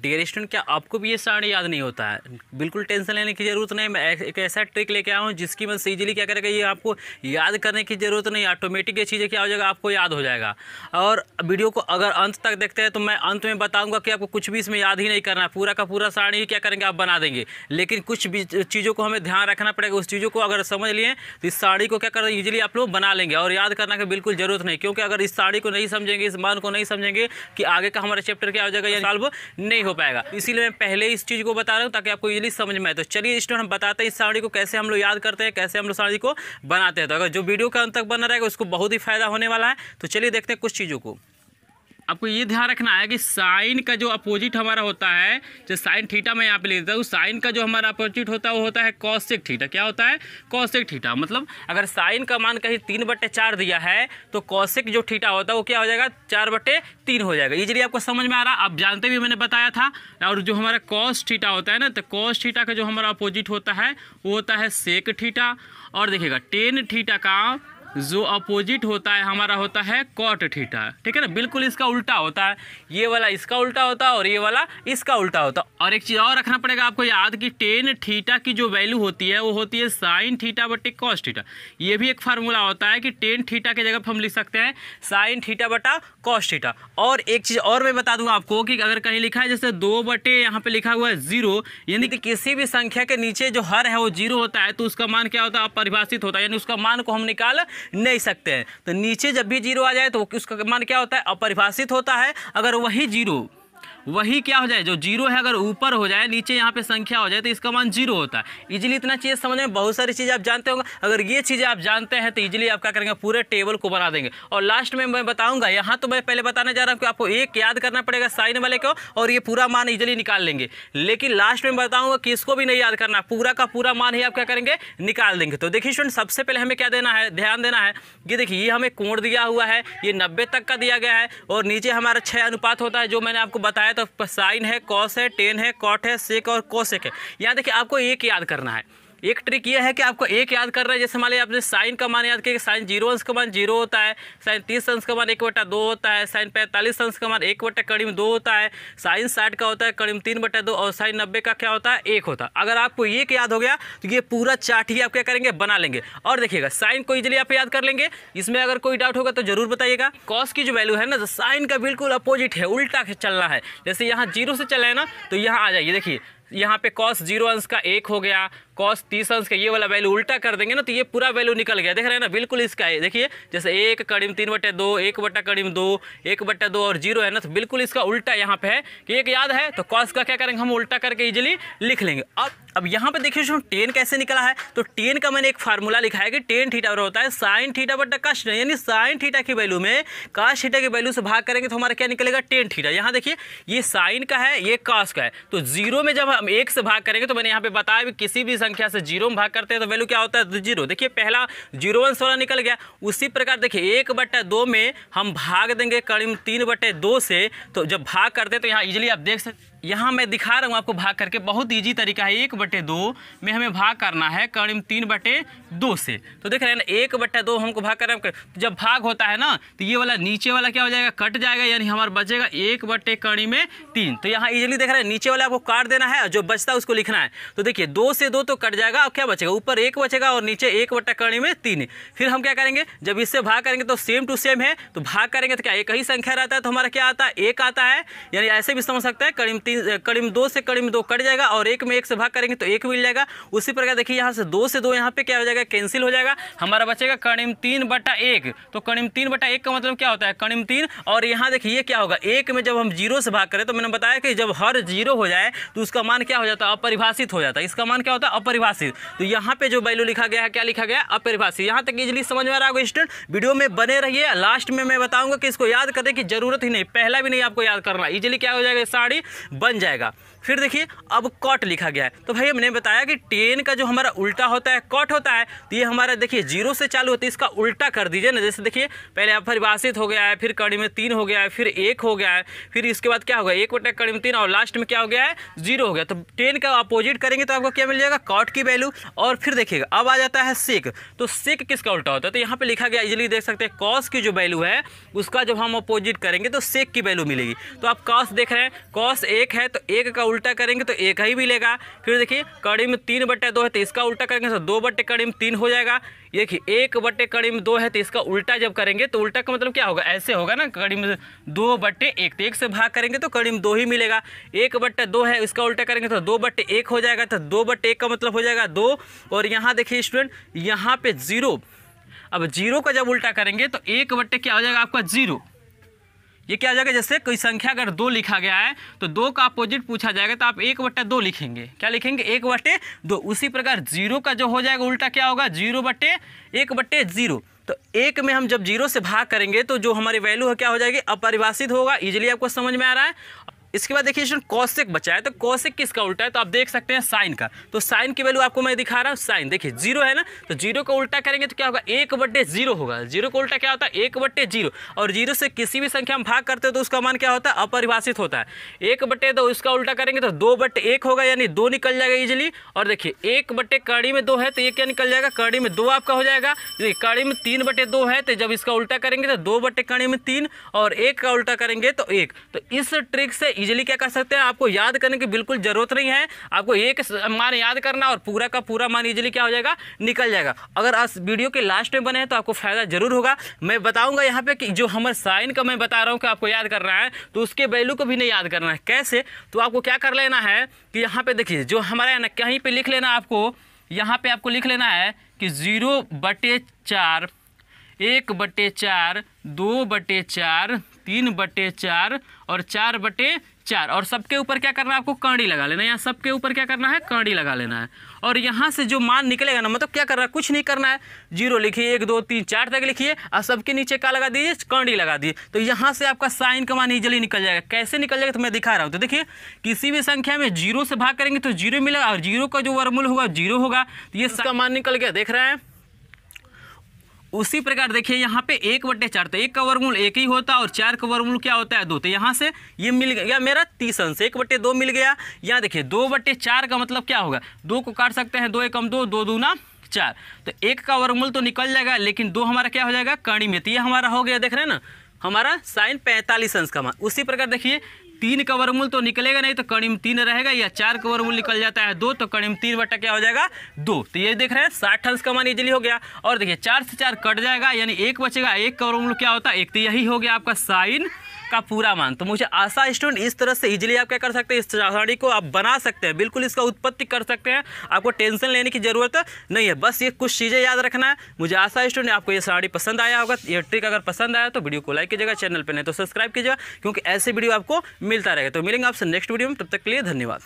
dear student क्या आपको भी ये सारे याद नहीं होता है बिल्कुल टेंशन लेने की ज़रूरत नहीं मैं एक ऐसा ट्रिक लेके आया हूँ जिसकी से इजीली क्या करेगा ये आपको याद करने की ज़रूरत नहीं ऑटोमेटिक ये चीज़ें क्या हो जाएगा आपको याद हो जाएगा और वीडियो को अगर अंत तक देखते हैं तो मैं अंत में बताऊँगा कि आपको कुछ भी इसमें याद ही नहीं करना है पूरा का पूरा सारणी ही क्या करेंगे आप बना देंगे लेकिन कुछ चीज़ों को हमें ध्यान रखना पड़ेगा उस चीज़ों को अगर समझ लिए तो इस साड़ी को क्या कर ईजिली आप लोग बना लेंगे और याद करना की बिल्कुल ज़रूरत नहीं क्योंकि अगर इस साड़ी को नहीं समझेंगे इस मान को नहीं समझेंगे कि आगे का हमारा चैप्टर क्या हो जाएगा या सॉल्व नहीं नहीं हो पाएगा इसीलिए मैं पहले इस चीज़ को बता रहा हूँ ताकि आपको ईजिली समझ में आए तो चलिए स्टूडेंट हम बताते हैं इस साड़ी को कैसे हम लोग याद करते हैं कैसे हम लोग साड़ी को बनाते हैं तो अगर जो वीडियो का अंत तक बना रहेगा उसको बहुत ही फायदा होने वाला है तो चलिए देखते हैं कुछ चीज़ों को आपको ये ध्यान रखना है कि साइन का जो अपोजिट हमारा होता है जो साइन थीटा मैं यहाँ पे ले देता हूँ साइन का जो हमारा अपोजिट होता है वो होता है कौशिक थीटा क्या होता है कौशिक थीटा मतलब अगर साइन का मान कहीं तीन बट्टे चार दिया है तो कौशिक जो थीटा होता है वो क्या हो जाएगा चार बट्टे तीन हो जाएगा इजीली आपको समझ में आ रहा आप जानते भी मैंने बताया था और जो हमारा कॉस ठीटा होता है ना तो कॉस ठीटा का जो हमारा अपोजिट होता है वो होता है सेक ठीटा और देखिएगा टेन ठीटा का जो अपोजिट होता है हमारा होता है कॉट थीटा ठीक है ना बिल्कुल इसका उल्टा होता है ये वाला इसका उल्टा होता है और ये वाला इसका उल्टा होता है और एक चीज़ और रखना पड़ेगा आपको याद कि टेन थीटा की जो वैल्यू होती है वो होती है साइन थीटा बटे कॉस थीटा ये भी एक फार्मूला होता है कि टेन थीटा की जगह पर हम लिख सकते हैं साइन थीटा बटा कॉस थीटा और एक चीज़ और मैं बता दूंगा आपको कि अगर कहीं लिखा है जैसे दो बटे यहाँ पर लिखा हुआ है जीरो यानी कि किसी भी संख्या के नीचे जो हर है वो जीरो होता है तो उसका मान क्या होता है परिभाषित होता है यानी उसका मान को हम निकाल नहीं सकते हैं तो नीचे जब भी जीरो आ जाए तो उसका मान क्या होता है अपरिभाषित होता है अगर वही जीरो वही क्या हो जाए जो जीरो है अगर ऊपर हो जाए नीचे यहाँ पे संख्या हो जाए तो इसका मान जीरो होता है इजिली इतना चीज़ समझ में बहुत सारी चीज़ें आप जानते होंगे अगर ये चीज़ें आप जानते हैं तो इजिली आप क्या करेंगे पूरे टेबल को बना देंगे और लास्ट में मैं बताऊँगा यहाँ तो मैं पहले बताने जा रहा हूँ कि आपको एक याद करना पड़ेगा साइन वाले को और ये पूरा मान इजिली निकाल लेंगे लेकिन लास्ट में बताऊँगा इसको भी नहीं याद करना पूरा का पूरा मान ही आप क्या करेंगे निकाल देंगे तो देखिए स्टूडेंट सबसे पहले हमें क्या देना है ध्यान देना है कि देखिए ये हमें कोण दिया हुआ है ये नब्बे तक का दिया गया है और नीचे हमारा छः अनुपात होता है जो मैंने आपको बताया है तो साइन है कॉस है टेन है कॉट है सेक और कोसेक है यहाँ देखिए आपको एक याद करना है एक ट्रिक ये है कि आपको एक याद करना है जैसे मान लिया आपने साइन का मान याद किया कि साइन जीरो अंश का मान जीरो होता है साइन तीस अंश का मान एक बटा दो होता है साइन पैंतालीस अंश का मान एक बटा में दो होता है साइन साठ का होता है में तीन बटा दो और साइन नब्बे का क्या होता है एक होता है अगर आपको एक याद हो गया तो ये पूरा चार्ट ही आप क्या करेंगे बना लेंगे और देखिएगा साइन को इजिली आप याद कर लेंगे इसमें अगर कोई डाउट होगा तो जरूर बताइएगा कॉस की जो वैल्यू है ना साइन का बिल्कुल अपोजिट है उल्टा चलना है जैसे यहाँ जीरो से चला है ना तो यहाँ आ जाइए देखिए यहाँ पे कॉस जीरो अंश का एक हो गया कॉस तीस अंश का ये वाला वैल्यू उल्टा कर देंगे ना तो ये पूरा वैल्यू निकल गया देख रहे हैं ना बिल्कुल इसका है देखिए जैसे एक कड़ीम तीन बटे दो एक बटा कड़ीम दो एक बटा दो और जीरो है ना तो बिल्कुल इसका उल्टा यहाँ पे है कि एक याद है तो कॉस का क्या करेंगे हम उल्टा करके ईजिली लिख लेंगे अब अब यहाँ पे देखिए टेन कैसे निकला है तो टेन का मैंने एक फार्मूला लिखा है कि टेन ठीटा और होता है साइन ठीठा बटा काश यानी साइन थीटा की वैल्यू में काश थीटा की वैल्यू से भाग करेंगे तो हमारा क्या निकलेगा टेन ठीटा यहाँ देखिए ये साइन का है ये काश का है तो जीरो में जब हम एक से भाग करेंगे तो मैंने यहाँ पे बताया कि किसी भी संख्या से जीरो में भाग करते हैं तो वैल्यू क्या होता है तो जीरो देखिए पहला जीरो वन सोलह निकल गया उसी प्रकार देखिए एक बट्टे दो में हम भाग देंगे करीब तीन बट्टे दो से तो जब भाग करते हैं तो यहाँ इजिली आप देख सकते यहाँ मैं दिखा रहा हूँ आपको भाग करके बहुत ईजी तरीका है एक बटे दो में हमें भाग करना है कर्णिम तीन बटे दो से तो देख रहे हैं ना एक बट्टा दो हमको भाग करना है जब भाग होता है ना तो ये वाला नीचे वाला क्या हो जाएगा कट जाएगा यानी हमारा बचेगा एक बटे कड़ी में तीन तो यहाँ ईजिली देख रहे हैं नीचे वाला आपको काट देना है और जो बचता है उसको लिखना है तो देखिए दो से दो तो कट जाएगा और क्या बचेगा ऊपर एक बचेगा और नीचे एक बट्टा कड़ी में तीन फिर हम क्या करेंगे जब इससे भाग करेंगे तो सेम टू सेम है तो भाग करेंगे तो क्या एक ही संख्या रहता है तो हमारा क्या आता है एक आता है यानी ऐसे भी समझ सकते हैं कड़ी में तीन में दो से कड़ी में दो कट जाएगा और एक में एक से भाग करेंगे तो एक मिल जाएगा उसी प्रकार देखिए यहाँ से दो से दो यहाँ पे क्या हो जाएगा कैंसिल हो जाएगा हमारा बचेगा कणिम तीन बटा एक तो कणिम तीन बटा एक का मतलब क्या होता है कणिम तीन और यहाँ देखिए क्या होगा एक में जब हम जीरो से भाग करें तो मैंने बताया कि जब हर जीरो हो जाए तो उसका मान क्या हो जाता है अपरिभाषित हो जाता है इसका मान क्या होता है अपरिभाषित तो यहाँ पे जो वैल्यू लिखा गया है क्या लिखा गया अपरिभाषित यहाँ तक इजिली समझ में आ रहा होगा स्टूडेंट वीडियो में बने रहिए लास्ट में मैं बताऊंगा कि इसको याद करने की जरूरत ही नहीं पहला भी नहीं आपको याद करना इजिली क्या हो जाएगा साड़ी बन जाएगा फिर देखिए अब कॉट लिखा गया है तो भाई हमने बताया कि टेन का जो हमारा उल्टा होता है कॉट होता है तो ये हमारा देखिए जीरो से चालू होती है इसका उल्टा कर दीजिए ना जैसे देखिए पहले आप परिभाषित हो गया है फिर कड़ी में तीन हो गया है फिर एक हो गया है फिर इसके बाद क्या हो गया एक वोटा कड़ी में तीन और लास्ट में क्या हो गया है जीरो हो गया तो टेन का अपोजिट करेंगे तो आपको क्या मिल जाएगा कॉट की वैल्यू और फिर देखिएगा अब आ जाता है सेक तो सेक किसका उल्टा होता है तो यहाँ पर लिखा गया इजिली देख सकते हैं कॉस की जो वैल्यू है उसका जब हम अपोजिट करेंगे तो सेक की वैल्यू मिलेगी तो आप कॉस देख रहे हैं कॉस एक है तो एक का उल्टा करेंगे तो एक ही मिलेगा फिर देखिए कड़ी में तीन बट्टे दो है तो इसका उल्टा करेंगे तो दो बट्टे कड़ी में तीन हो जाएगा देखिए एक बट्टे कड़ी में दो है तो इसका उल्टा जब करेंगे तो उल्टा का मतलब क्या होगा ऐसे होगा ना कड़ी में दो बट्टे एक तो एक से भाग करेंगे तो कड़ी में दो ही मिलेगा एक बट्टे दो है इसका उल्टा करेंगे तो दो बट्टे एक हो जाएगा तो दो बट्टे एक का मतलब हो जाएगा दो और यहाँ देखिए स्टूडेंट यहाँ पे जीरो अब जीरो का जब उल्टा करेंगे तो एक बट्टे क्या हो जाएगा आपका जीरो ये क्या आ जाएगा जैसे कोई संख्या अगर दो लिखा गया है तो दो का अपोजिट पूछा जाएगा तो आप एक बट्टे दो लिखेंगे क्या लिखेंगे एक बट्टे दो उसी प्रकार जीरो का जो हो जाएगा उल्टा क्या होगा जीरो बट्टे एक बट्टे जीरो तो एक में हम जब जीरो से भाग करेंगे तो जो हमारी वैल्यू है क्या हो जाएगी अपरिभाषित होगा इजिली आपको समझ में आ रहा है इसके बाद देखिए इसमें कौशिक बचा है तो कौशिक किसका उल्टा है तो आप देख सकते हैं साइन का तो साइन की वैल्यू आपको मैं दिखा रहा हूँ साइन देखिए जीरो है ना तो जीरो का उल्टा करेंगे तो क्या होगा एक बट्टे जीरो होगा जीरो का उल्टा क्या होता है एक बट्टे जीरो और जीरो से किसी भी संख्या में भाग करते हो तो उसका मान क्या होता है अपरिभाषित होता है एक बट्टे तो उसका उल्टा करेंगे तो दो बट्टे एक होगा यानी दो निकल जाएगा इजिली और देखिए एक बट्टे कड़ी में दो है तो ये क्या निकल जाएगा कड़ी में दो आपका हो जाएगा कड़ी में तीन बटे दो है तो जब इसका उल्टा करेंगे तो दो बट्टे कड़ी में तीन और एक का उल्टा करेंगे तो एक तो इस ट्रिक से इजीली क्या कर सकते हैं आपको याद करने की बिल्कुल ज़रूरत नहीं है आपको एक मान याद करना और पूरा का पूरा मान इजीली क्या हो जाएगा निकल जाएगा अगर आप वीडियो के लास्ट में बने हैं तो आपको फ़ायदा ज़रूर होगा मैं बताऊँगा यहाँ पर कि जो हमारे साइन का मैं बता रहा हूँ कि आपको याद करना है तो उसके वैल्यू को भी नहीं याद करना है कैसे तो आपको क्या कर लेना है कि यहाँ पर देखिए जो हमारा है ना कहीं पर लिख लेना आपको यहाँ पे आपको लिख लेना है कि ज़ीरो बटे चार एक बटे चार दो बटे चार तीन बटे चार और चार बटे चार और सबके ऊपर क्या करना है आपको कड़ी लगा लेना यहाँ सबके ऊपर क्या करना है कड़ी लगा लेना है और यहाँ से जो मान निकलेगा ना मतलब क्या करना है कुछ नहीं करना है जीरो लिखिए एक दो तीन चार तक लिखिए और सबके नीचे क्या लगा दीजिए कड़ी लगा दीजिए तो यहाँ से आपका साइन का मान इजली निकल जाएगा कैसे निकल जाएगा तो मैं दिखा रहा हूँ तो देखिए किसी भी संख्या में जीरो से भाग करेंगे तो जीरो मिलेगा और जीरो का जो वर्मूल होगा जीरो होगा तो ये सबका मान निकल गया देख रहे हैं उसी प्रकार देखिए यहाँ पे एक बट्टे चार तो एक का वर्गमूल एक ही होता है और चार का वर्गमूल क्या होता है दो तो यहाँ से ये मिल गया मेरा तीस अंश एक बट्टे दो मिल गया यहाँ देखिए दो बट्टे चार का मतलब क्या होगा दो को काट सकते हैं दो एकम दो दो दूना चार तो एक का वर्गमूल तो निकल जाएगा लेकिन दो हमारा क्या हो जाएगा कणी में तो ये हमारा हो गया देख रहे हैं ना हमारा साइन पैंतालीस अंश का मान उसी प्रकार देखिए तीन का वर्गमूल तो निकलेगा नहीं तो कणिम तीन रहेगा या चार का वर्गमूल निकल जाता है दो तो कणिम तीन बटा क्या हो जाएगा दो तो ये देख रहे हैं साठ अंश का मान इजिली हो गया और देखिए चार से चार कट जाएगा यानी एक बचेगा एक का वर्गमूल क्या होता है एक तो यही हो गया आपका साइन का पूरा मान तो मुझे आशा स्टूडेंट इस तरह से इजीली आप क्या कर सकते हैं इस सारणी को आप बना सकते हैं बिल्कुल इसका उत्पत्ति कर सकते हैं आपको टेंशन लेने की ज़रूरत नहीं है बस ये कुछ चीज़ें याद रखना है मुझे आशा स्टूडेंट आपको ये साड़ी पसंद आया होगा ये ट्रिक अगर पसंद आया तो वीडियो को लाइक कीजिएगा चैनल पर नहीं तो सब्सक्राइब कीजिएगा क्योंकि ऐसे वीडियो आपको मिलता रहेगा तो मिलेंगे आपसे नेक्स्ट वीडियो में तब तक के लिए धन्यवाद